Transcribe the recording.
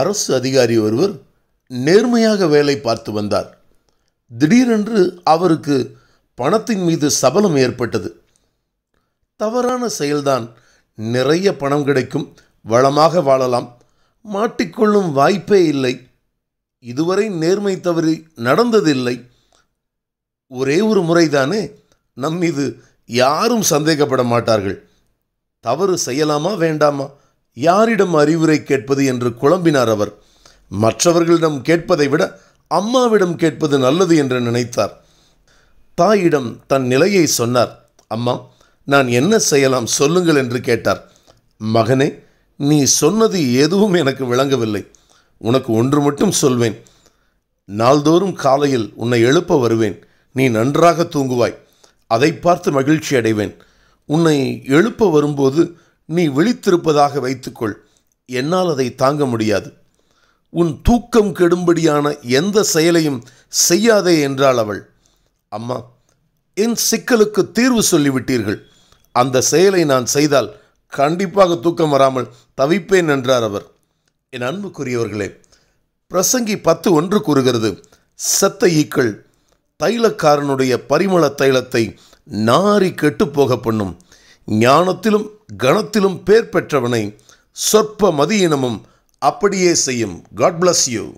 அரசு அதிகாரி ஒருவர் நேர்மையாக வேலை பார்த்து வந்தார் திடீரென்று அவருக்கு பணத்தின் மீது சபலம் ஏற்பட்டது தவறான செயல்தான் நிறைய பணம் கிடைக்கும் வளமாக வாழலாம் மாட்டிக்கொள்ளும் வாய்ப்பே இல்லை இதுவரை நேர்மை தவறி நடந்ததில்லை ஒரே ஒரு முறைதானே நம் மீது யாரும் சந்தேகப்பட மாட்டார்கள் தவறு செய்யலாமா வேண்டாமா யாரிடம் அறிவுரை கேட்பது என்று குழம்பினார் அவர் மற்றவர்களிடம் கேட்பதை விட அம்மாவிடம் கேட்பது நல்லது என்று நினைத்தார் தாயிடம் தன் நிலையை சொன்னார் அம்மா நான் என்ன செய்யலாம் சொல்லுங்கள் என்று கேட்டார் மகனே நீ சொன்னது எதுவும் எனக்கு விளங்கவில்லை உனக்கு ஒன்று மட்டும் சொல்வேன் நாள்தோறும் காலையில் உன்னை எழுப்ப வருவேன் நீ நன்றாக தூங்குவாய் அதை பார்த்து மகிழ்ச்சி அடைவேன் உன்னை எழுப்ப வரும்போது நீ விழித்திருப்பதாக வைத்துக்கொள் என்னால் அதை தாங்க முடியாது உன் தூக்கம் கெடும்படியான எந்த செயலையும் செய்யாதே என்றாள் அவள் அம்மா என் சிக்கலுக்கு தீர்வு சொல்லிவிட்டீர்கள் அந்த செயலை நான் செய்தால் கண்டிப்பாக தூக்கம் வராமல் தவிப்பேன் என்றார் அவர் என் அன்புக்குரியவர்களே பிரசங்கி பத்து ஒன்று கூறுகிறது செத்த ஈக்கள் தைலக்காரனுடைய பரிமள தைலத்தை நாரி கெட்டு போக பண்ணும் ஞானத்திலும் கணத்திலும் பேர் பெற்றவனை சொற்ப மதியினமும் அப்படியே செய்யும் காட் பிளஸ் யூ